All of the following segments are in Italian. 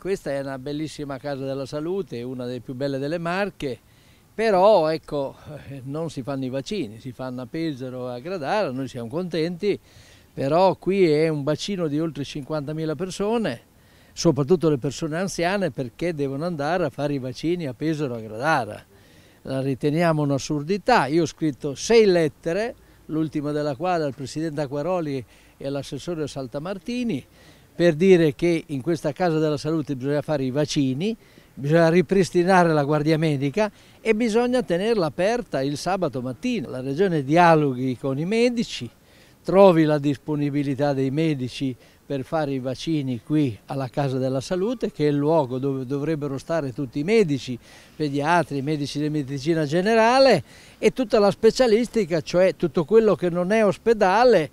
Questa è una bellissima casa della salute, una delle più belle delle Marche, però ecco, non si fanno i vaccini, si fanno a Pesaro a Gradara, noi siamo contenti, però qui è un bacino di oltre 50.000 persone, soprattutto le persone anziane perché devono andare a fare i vaccini a Pesaro a Gradara. La riteniamo un'assurdità, io ho scritto sei lettere, l'ultima della quale al Presidente Acquaroli e all'assessore Saltamartini, per dire che in questa casa della salute bisogna fare i vaccini, bisogna ripristinare la guardia medica e bisogna tenerla aperta il sabato mattina. La regione dialoghi con i medici, trovi la disponibilità dei medici per fare i vaccini qui alla Casa della Salute, che è il luogo dove dovrebbero stare tutti i medici, pediatri, medici di medicina generale e tutta la specialistica, cioè tutto quello che non è ospedale,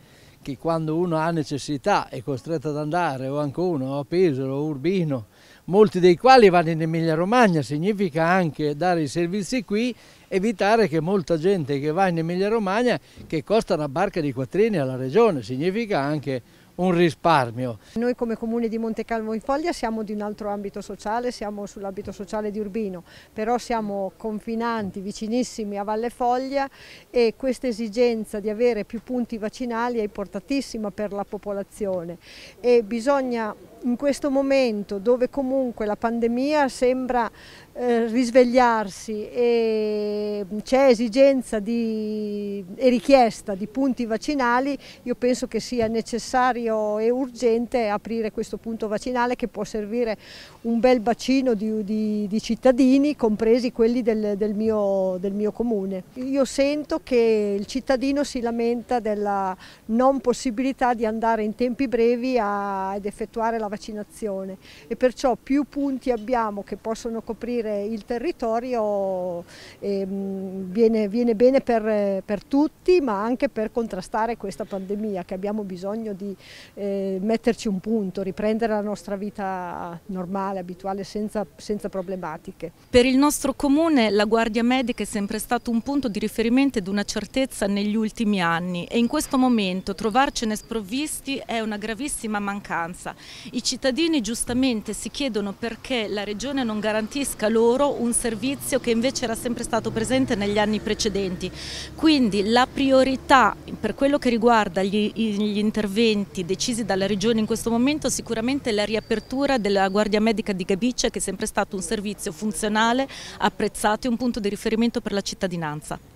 che quando uno ha necessità è costretto ad andare o anche uno a Pesaro o Urbino, molti dei quali vanno in Emilia Romagna, significa anche dare i servizi qui, evitare che molta gente che va in Emilia Romagna che costa una barca di quattrini alla regione, significa anche un risparmio. Noi come Comune di Monte Montecalvo in Foglia siamo di un altro ambito sociale, siamo sull'ambito sociale di Urbino, però siamo confinanti, vicinissimi a Valle Foglia e questa esigenza di avere più punti vaccinali è importantissima per la popolazione e bisogna in questo momento dove comunque la pandemia sembra eh, risvegliarsi e c'è esigenza di, e richiesta di punti vaccinali, io penso che sia necessario e urgente aprire questo punto vaccinale che può servire un bel bacino di, di, di cittadini, compresi quelli del, del, mio, del mio comune. Io sento che il cittadino si lamenta della non possibilità di andare in tempi brevi a, ad effettuare la la vaccinazione e perciò più punti abbiamo che possono coprire il territorio ehm, viene, viene, bene per, per, tutti ma anche per contrastare questa pandemia che abbiamo bisogno di eh, metterci un punto, riprendere la nostra vita normale, abituale, senza, senza problematiche. Per il nostro comune la Guardia Medica è sempre stato un punto di riferimento ed una certezza negli ultimi anni e in questo momento trovarcene sprovvisti è una gravissima mancanza. I cittadini giustamente si chiedono perché la Regione non garantisca loro un servizio che invece era sempre stato presente negli anni precedenti. Quindi la priorità per quello che riguarda gli, gli interventi decisi dalla Regione in questo momento sicuramente è la riapertura della Guardia Medica di Gabice che è sempre stato un servizio funzionale, apprezzato e un punto di riferimento per la cittadinanza.